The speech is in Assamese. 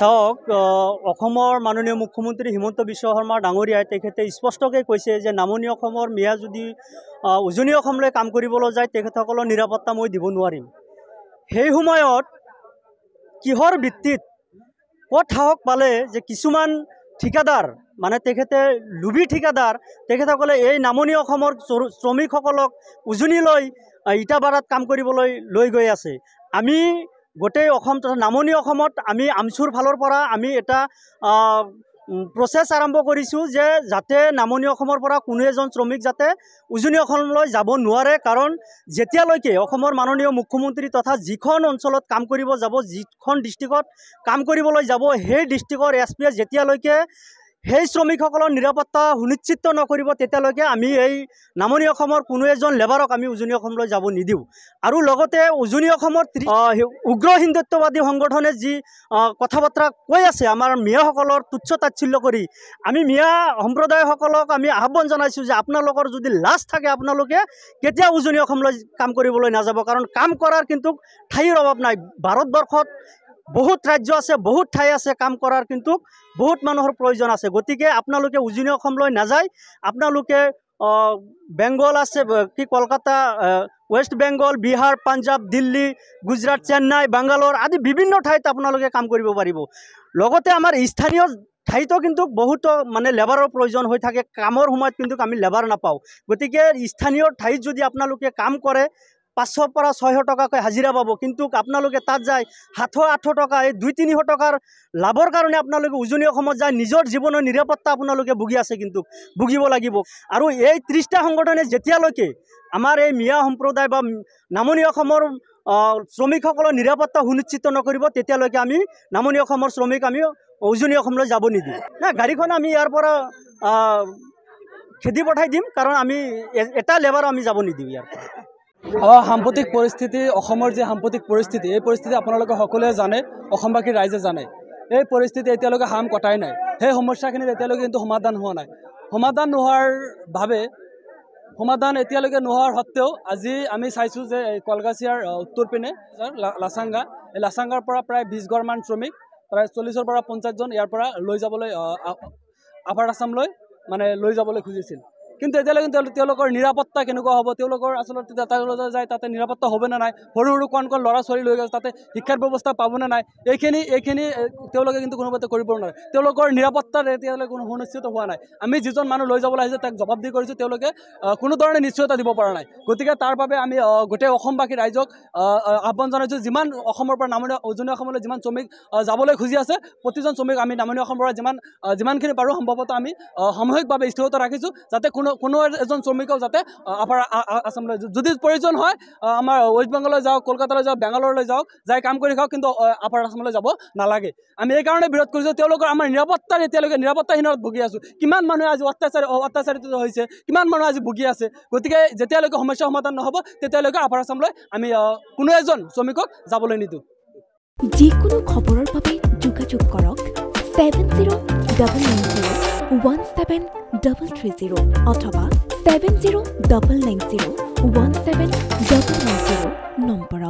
চাওক অসমৰ মাননীয় মুখ্যমন্ত্ৰী হিমন্ত বিশ্ব শৰ্মা ডাঙৰীয়াই তেখেতে স্পষ্টকৈ কৈছে যে নামনি অসমৰ মিয়া যদি উজনি অসমলৈ কাম কৰিবলৈ যায় তেখেতসকলৰ নিৰাপত্তা মই দিব নোৱাৰিম সেই সময়ত কিহৰ ভিত্তিত ক'ত সাহস পালে যে কিছুমান ঠিকাদাৰ মানে তেখেতে লুবি ঠিকাদাৰ তেখেতসকলে এই নামনি অসমৰ শ্ৰমিকসকলক উজনি লৈ ইটা বাৰাত কাম কৰিবলৈ লৈ গৈ আছে আমি গোটেই অসম তথা নামনি অসমত আমি আমচুৰ ফালৰ পৰা আমি এটা প্ৰচেছ আৰম্ভ কৰিছোঁ যে যাতে নামনি অসমৰ পৰা কোনো এজন শ্ৰমিক যাতে উজনি অসমলৈ যাব নোৱাৰে কাৰণ যেতিয়ালৈকে অসমৰ মাননীয় মুখ্যমন্ত্ৰী তথা যিখন অঞ্চলত কাম কৰিব যাব যিখন ডিষ্ট্ৰিক্টত কাম কৰিবলৈ যাব সেই ডিষ্ট্ৰিক্টৰ এছ পিয়ে যেতিয়ালৈকে সেই শ্ৰমিকসকলৰ নিৰাপত্তা সুনিশ্চিত নকৰিব তেতিয়ালৈকে আমি এই নামনি অসমৰ কোনো এজন লেবাৰক আমি উজনি অসমলৈ যাব নিদিওঁ আৰু লগতে উজনি অসমৰ উগ্ৰ হিন্দুত্ববাদী সংগঠনে যি কথা বতৰা কৈ আছে আমাৰ মিয়াসকলৰ তুচ্ছ তাৎচল্য কৰি আমি মিয়া সম্প্ৰদায়সকলক আমি আহ্বান জনাইছোঁ যে আপোনালোকৰ যদি লাজ থাকে আপোনালোকে কেতিয়াও উজনি অসমলৈ কাম কৰিবলৈ নাযাব কাৰণ কাম কৰাৰ কিন্তু ঠাইৰ অভাৱ নাই ভাৰতবৰ্ষত বহুত ৰাজ্য আছে বহুত ঠাই আছে কাম কৰাৰ কিন্তু বহুত মানুহৰ প্ৰয়োজন আছে গতিকে আপোনালোকে উজনি অসমলৈ নাযায় আপোনালোকে বেংগল আছে কি কলকাতা ৱেষ্ট বেংগল বিহাৰ পাঞ্জাব দিল্লী গুজৰাট চেন্নাই বাংগালোৰ আদি বিভিন্ন ঠাইত আপোনালোকে কাম কৰিব পাৰিব লগতে আমাৰ স্থানীয় ঠাইতো কিন্তু বহুতো মানে লেবাৰৰ প্ৰয়োজন হৈ থাকে কামৰ সময়ত কিন্তু আমি লেবাৰ নাপাওঁ গতিকে স্থানীয় ঠাইত যদি আপোনালোকে কাম কৰে পাঁচশৰ পৰা ছয়শ টকাকৈ হাজিৰা পাব কিন্তু আপোনালোকে তাত যায় সাতশ আঠশ টকা এই দুই তিনিশ টকাৰ লাভৰ কাৰণে আপোনালোকে উজনি অসমত যায় নিজৰ জীৱনৰ নিৰাপত্তা আপোনালোকে ভুগি আছে কিন্তু ভুগিব লাগিব আৰু এই ত্ৰিছটা সংগঠনে যেতিয়ালৈকে আমাৰ এই মিয়া সম্প্ৰদায় বা নামনি অসমৰ শ্ৰমিকসকলৰ নিৰাপত্তা সুনিশ্চিত নকৰিব তেতিয়ালৈকে আমি নামনি অসমৰ শ্ৰমিক আমি উজনি অসমলৈ যাব নিদিওঁ নাই গাড়ীখন আমি ইয়াৰ পৰা খেদি পঠাই দিম কাৰণ আমি এটা লেবাৰ আমি যাব নিদিওঁ ইয়াৰ পৰা সাম্প্ৰতিক পৰিস্থিতি অসমৰ যি সাম্প্ৰতিক পৰিস্থিতি এই পৰিস্থিতি আপোনালোকে সকলোৱে জানে অসমবাসী ৰাইজে জানে এই পৰিস্থিতি এতিয়ালৈকে হাম কটাই নাই সেই সমস্যাখিনিত এতিয়ালৈকে কিন্তু সমাধান হোৱা নাই সমাধান নোহোৱাৰ বাবে সমাধান এতিয়ালৈকে নোহোৱাৰ সত্ত্বেও আজি আমি চাইছোঁ যে এই কলগাছিয়াৰ উত্তৰ পিনে লাচাংগা এই লাচাংগাৰ পৰা প্ৰায় বিছগৰমান শ্ৰমিক প্ৰায় চল্লিছৰ পৰা পঞ্চাছজন ইয়াৰ পৰা লৈ যাবলৈ আফাৰ আছাম লৈ মানে লৈ যাবলৈ খুজিছিল কিন্তু এতিয়ালৈকে তেওঁলোকৰ নিৰাপত্তা কেনেকুৱা হ'ব তেওঁলোকৰ আচলতে যাতায়াতলৈ যায় তাতে নিৰাপত্তা হ'বনে নাই সৰু সৰু কণ কণ ল'ৰা ছোৱালী লৈ গৈছে তাতে শিক্ষাৰ ব্যৱস্থা পাবনে নাই এইখিনি এইখিনি তেওঁলোকে কিন্তু কোনোমতে কৰিব নোৱাৰে তেওঁলোকৰ নিৰাপত্তাৰ এতিয়ালৈ কোনো সুনিশ্চিত হোৱা নাই আমি যিজন মানুহ লৈ যাবলৈ আহিছে তাক জবাব দি কৰিছোঁ তেওঁলোকে কোনো ধৰণে নিশ্চয়তা দিব পৰা নাই গতিকে তাৰ বাবে আমি গোটেই অসমবাসী ৰাইজক আহ্বান জনাইছোঁ যিমান অসমৰ পৰা নামনি উজনি অসমলৈ যিমান শ্ৰমিক যাবলৈ খুজি আছে প্ৰতিজন শ্ৰমিক আমি নামনি অসমৰ পৰা যিমান যিমানখিনি পাৰোঁ সম্ভৱতঃ আমি সামূহিকভাৱে স্থিৰতা ৰাখিছোঁ যাতে কোনো কোনো কোনো এজন শ্ৰমিকক যাতে আমাৰ আচামলৈ যদি প্ৰয়োজন হয় আমাৰ ৱেষ্ট বেংগললৈ যাওক কলকাতালৈ যাওক বেংগালোৰলৈ যাওক যাই কাম কৰি খাওক কিন্তু আমাৰ আচামলৈ যাব নালাগে আমি এইকাৰণে বিৰোধ কৰিছোঁ তেওঁলোকৰ আমাৰ নিৰাপত্তাৰ এতিয়ালৈকে নিৰাপত্তাহীনত ভুগি আছোঁ কিমান মানুহে আজি অত্যাচাৰী অত্যাচাৰিত হৈছে কিমান মানুহ আজি ভুগি আছে গতিকে যেতিয়ালৈকে সমস্যা সমাধান নহ'ব তেতিয়ালৈকে আমাৰ আচামলৈ আমি কোনো এজন শ্ৰমিকক যাবলৈ নিদিওঁ যিকোনো খবৰৰ বাবে যোগাযোগ কৰক seven zero' double nine zero' one seven double three zero' অথবা seven zero' double nine zero' one seven double nine zero' নম্বৰত